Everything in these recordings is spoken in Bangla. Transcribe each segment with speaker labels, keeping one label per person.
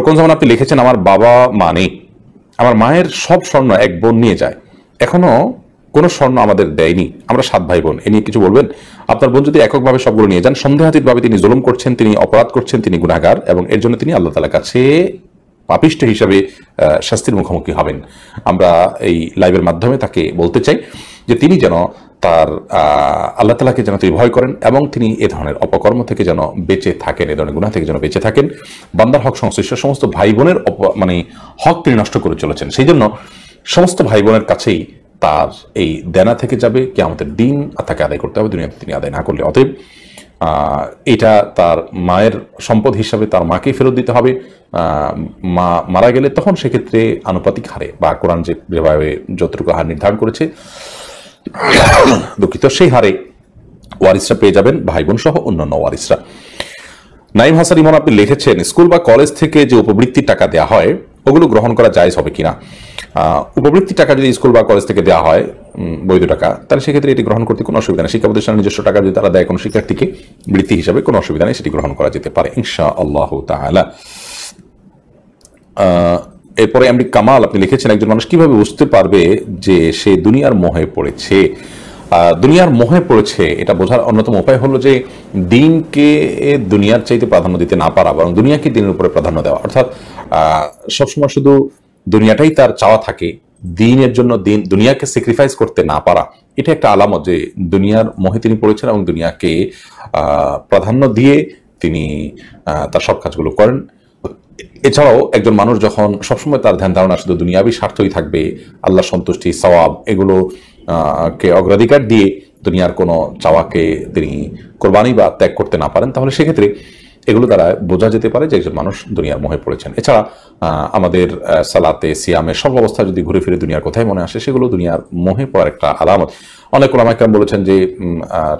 Speaker 1: রকম যেমন আপনি লিখেছেন আমার বাবা মানে আমার মায়ের সব স্বর্ণ এক বোন নিয়ে যায় এখনো কোনো স্বর্ণ আমাদের দেয়নি আমরা সাত ভাই বোন এ নিয়ে কিছু বলবেন আপনার বোন যদি এককভাবে সবগুলো নিয়ে যান সন্দেহাতীতভাবে তিনি জুলুম করছেন তিনি অপরাধ করছেন তিনি গুণাগার এবং এর জন্য তিনি আল্লাহ তালার কাছে পাপিষ্ট হিসাবে শাস্তির মুখোমুখি হবেন আমরা এই লাইভের মাধ্যমে তাকে বলতে চাই যে তিনি যেন তার আল্লাহ তালাকে যেন তিনি ভয় করেন এবং তিনি এ ধরনের অপকর্ম থেকে যেন বেঁচে থাকেন এ ধরনের গুণা থেকে যেন বেঁচে থাকেন বান্দার হক সংশ্লিষ্ট সমস্ত ভাই বোনের মানে হক তিনি নষ্ট করে চলেছেন সেই জন্য সমস্ত ভাই বোনের কাছেই তার এই দেনা থেকে যাবে কি আমাদের দিন তাকে আদায় করতে হবে দুনিয়াতে তিনি আদায় না করলে অতএব এটা তার মায়ের সম্পদ হিসাবে তার মাকে ফেরত দিতে হবে মা মারা গেলে তখন সেক্ষেত্রে আনুপাতিক হারে বা কোরআন যেভাবে যতটুকু হার নির্ধারণ করেছে দুঃখিত সেই হারে ওয়ারিসরা পেয়ে যাবেন ভাই বোন সহ অন্যান্য ওয়ারিসরা নাইম হাসান ইমন আপনি লিখেছেন স্কুল বা কলেজ থেকে যে উপবৃত্তির টাকা দেওয়া হয় ওগুলো গ্রহণ করা যায় হবে কিনা উপবৃত্তির টাকা যদি স্কুল বা কলেজ থেকে দেওয়া হয় বৈধ টাকা তাহলে সেক্ষেত্রে এটি গ্রহণ করতে কোনো অসুবিধা নেই শিক্ষা প্রতিষ্ঠানের নিজস্ব টাকা যদি তারা দেয় কোনো শিক্ষার্থীকে বৃত্তি হিসাবে কোনো অসুবিধা নেই সেটি গ্রহণ করা যেতে পারে ইনশা আল্লাহ তালা এরপরে এমডি কামাল আপনি লিখেছেন একজন মানুষ কিভাবে বুঝতে পারবে যে সে দুনিয়ার মোহে পড়েছে দুনিয়ার মোহে পড়েছে এটা বোঝার অন্যতম উপায় হলো যে দিনকে দুনিয়ার চাইতে প্রাধান্য দিতে না পারা বরং দুনিয়াকে দিনের উপরে প্রাধান্য দেওয়া অর্থাৎ সবসময় শুধু দুনিয়াটাই তার চাওয়া থাকে দিনের জন্য দিন দুনিয়াকে স্যাক্রিফাইস করতে না পারা এটা একটা আলামত যে দুনিয়ার মোহে তিনি পড়েছেন এবং দুনিয়াকে প্রাধান্য দিয়ে তিনি তার সব কাজগুলো করেন এছাড়াও একজন মানুষ যখন সবসময় তার ধ্যান ধারণা শুধু দুনিয়াবি স্বার্থই থাকবে আল্লাহ সন্তুষ্টি সওয়াব এগুলো কে অগ্রাধিকার দিয়ে দুনিয়ার কোনো চাওয়াকে তিনি কোরবানি বা ত্যাগ করতে না পারেন তাহলে সেক্ষেত্রে এগুলো দ্বারা বোঝা যেতে পারে যে একজন মানুষ দুনিয়ার মোহে পড়েছেন এছাড়া আমাদের সালাতে সিয়ামে সব অবস্থা যদি ঘুরে ফিরে দুনিয়ার কোথায় মনে আসে সেগুলো দুনিয়ার মোহে পড়ার একটা আলামত অনেক ওলামাইকরাম বলেছেন যে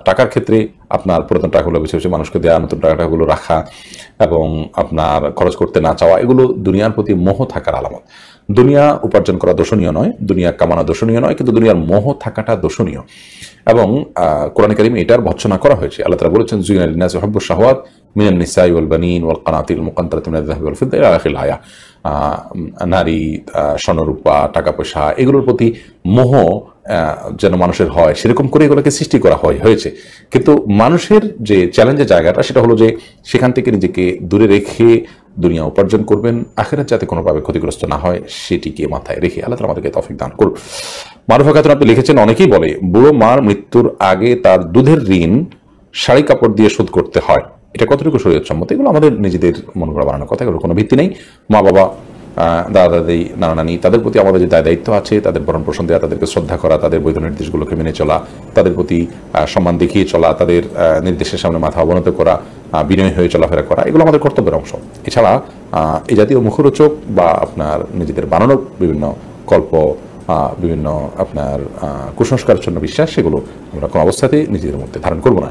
Speaker 1: টাকার ক্ষেত্রে আপনার পুরাতন টাকাগুলো বেশি বেশি মানুষকে দেওয়া নতুন টাকাগুলো রাখা এবং আপনার খরচ করতে না চাওয়া এগুলো দুনিয়ার প্রতি মোহ থাকার আলামত দুনিয়া উপার্জন করা দোষণীয় নয় দুনিয়া কামানো দোষণীয় নয় কিন্তু দুনিয়ার মোহ থাকাটা দোষণীয় এবং কোরআন করিম এটার ভৎসনা করা হয়েছে আল্লাহ তারা বলেছেন জুইনাল নাসি হব্বু শাহওয়াত মিনান নিসাই ওয়াল বানিন ওয়াল কানাতিল মুকান্তারাত মিনাল আখিল আয়া নারী স্বর্ণরূপা টাকা পয়সা এগুলোর প্রতি মোহ যেন মানুষের হয় সেরকম করে এগুলোকে সৃষ্টি করা হয় হয়েছে কিন্তু মানুষের যে চ্যালেঞ্জের জায়গাটা সেটা হলো যে সেখান থেকে নিজেকে দূরে রেখে দুনিয়া উপার্জন করবেন আখেরাত যাতে কোনোভাবে ক্ষতিগ্রস্ত না হয় সেটিকে মাথায় রেখে আল্লাহ আমাদেরকে তফিক দান করুন মারুফা খাতুন আপনি লিখেছেন অনেকেই বলে বুড়ো মার মৃত্যুর আগে তার দুধের ঋণ শাড়ি কাপড় দিয়ে শোধ করতে হয় এটা কতটুকু শরীর সম্মত এগুলো আমাদের নিজেদের মন করা বানানোর কথা এগুলো কোনো ভিত্তি নেই মা বাবা দাদা দাদি নানা নানি তাদের প্রতি আমাদের যে দায়িত্ব আছে তাদের ভরণ পোষণ দেওয়া তাদেরকে শ্রদ্ধা করা তাদের বৈধ নির্দেশগুলোকে মেনে চলা তাদের প্রতি সম্মান দেখিয়ে চলা তাদের নির্দেশের সামনে মাথা অবনত করা বিনয় হয়ে চলাফেরা করা এগুলো আমাদের কর্তব্যের অংশ এছাড়া এই জাতীয় মুখরোচক বা আপনার নিজেদের বানানো বিভিন্ন গল্প বিভিন্ন আপনার জন্য বিশ্বাস সেগুলো আমরা কোনো অবস্থাতেই নিজেদের মধ্যে ধারণ করব না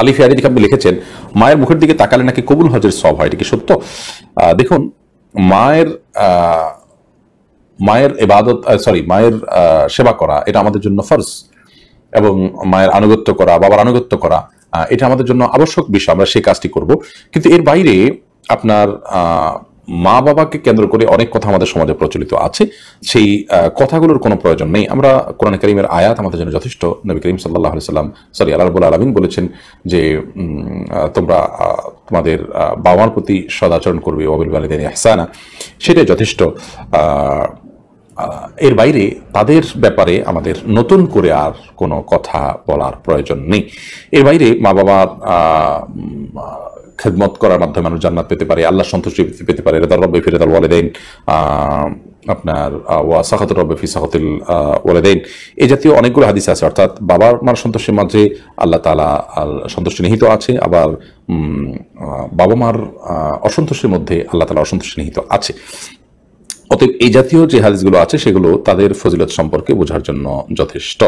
Speaker 1: আলিফ ইয়ারিদিক আপনি লিখেছেন মায়ের মুখের দিকে তাকালে নাকি কবুল হজের সব হয় এটা কি সত্য দেখুন মায়ের মায়ের এবাদত সরি মায়ের সেবা করা এটা আমাদের জন্য ফরজ এবং মায়ের আনুগত্য করা বাবার আনুগত্য করা এটা আমাদের জন্য আবশ্যক বিষয় আমরা সেই কাজটি করব কিন্তু এর বাইরে আপনার মা বাবাকে কেন্দ্র করে অনেক কথা আমাদের সমাজে প্রচলিত আছে সেই কথাগুলোর কোনো প্রয়োজন নেই আমরা কোরআন করিমের আয়াত আমাদের জন্য যথেষ্ট নবী করিম সাল্লাহ সাল্লাম সরি আল্লাহবুল আলমিন বলেছেন যে তোমরা তোমাদের বাবার প্রতি সদাচরণ করবে অবিল বালিদানি এহসানা সেটাই যথেষ্ট এর বাইরে তাদের ব্যাপারে আমাদের নতুন করে আর কোনো কথা বলার প্রয়োজন নেই এর বাইরে মা বাবার খেদমত করার মাধ্যমে মানুষ জান্নাত পেতে পারে আল্লাহ সন্তুষ্টি পেতে পারে রেদার রব্বে ফিরেদাল ওয়ালেদিন আপনার ওয়া সাখাতুর রব্বে ফি সাখাতিল ওয়ালেদিন এই জাতীয় অনেকগুলো হাদিস আছে অর্থাৎ বাবার মার সন্তোষের মাঝে আল্লাহ তালা সন্তুষ্টি নিহিত আছে আবার বাবা মার অসন্তোষের মধ্যে আল্লাহ তালা অসন্তোষ নিহিত আছে অতএব এই জাতীয় যে হাদিসগুলো আছে সেগুলো তাদের ফজিলত সম্পর্কে বোঝার জন্য যথেষ্ট